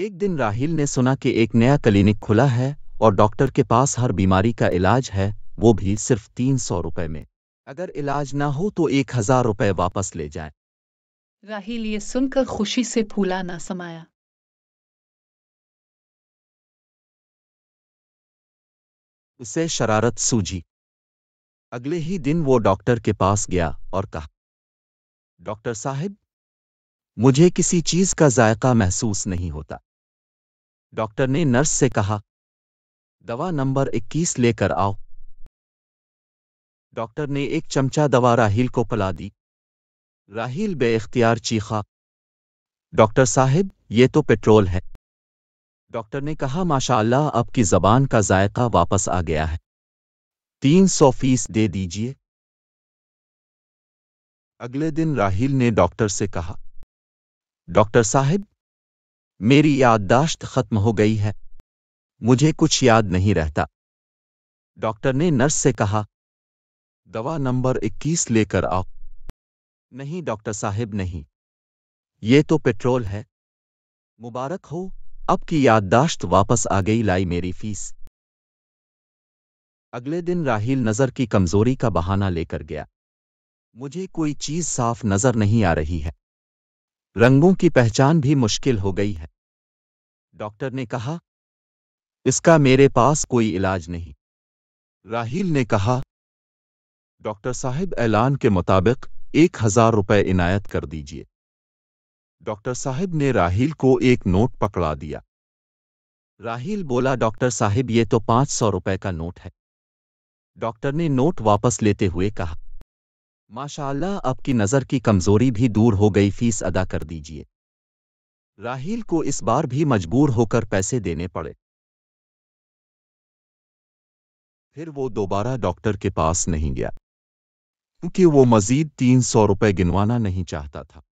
एक दिन राहिल ने सुना कि एक नया क्लिनिक खुला है और डॉक्टर के पास हर बीमारी का इलाज है वो भी सिर्फ तीन सौ रुपए में अगर इलाज ना हो तो एक हजार रुपये वापस ले जाए राहिल ये सुनकर खुशी से फूला ना समाया उसे शरारत सूझी अगले ही दिन वो डॉक्टर के पास गया और कहा डॉक्टर साहब मुझे किसी चीज का जायका महसूस नहीं होता डॉक्टर ने नर्स से कहा दवा नंबर 21 लेकर आओ डॉक्टर ने एक चमचा दवा राहिल को पला दी राहिल बेख्तियार चीखा डॉक्टर साहब ये तो पेट्रोल है डॉक्टर ने कहा माशाल्लाह आपकी जबान का जायका वापस आ गया है तीन सौ फीस दे दीजिए अगले दिन राहिल ने डॉक्टर से कहा डॉक्टर साहब मेरी याददाश्त खत्म हो गई है मुझे कुछ याद नहीं रहता डॉक्टर ने नर्स से कहा दवा नंबर 21 लेकर आओ नहीं डॉक्टर साहब नहीं ये तो पेट्रोल है मुबारक हो अब की याददाश्त वापस आ गई लाई मेरी फीस अगले दिन राहिल नज़र की कमज़ोरी का बहाना लेकर गया मुझे कोई चीज़ साफ नज़र नहीं आ रही है रंगों की पहचान भी मुश्किल हो गई है डॉक्टर ने कहा इसका मेरे पास कोई इलाज नहीं राहील ने कहा डॉक्टर साहब ऐलान के मुताबिक एक हजार रुपये इनायत कर दीजिए डॉक्टर साहब ने राहील को एक नोट पकड़ा दिया राहील बोला डॉक्टर साहब ये तो पांच सौ रुपये का नोट है डॉक्टर ने नोट वापस लेते हुए कहा माशाल्लाह आपकी नज़र की कमज़ोरी भी दूर हो गई फीस अदा कर दीजिए राहील को इस बार भी मजबूर होकर पैसे देने पड़े फिर वो दोबारा डॉक्टर के पास नहीं गया क्योंकि वो मजीद तीन सौ रुपये गिनवाना नहीं चाहता था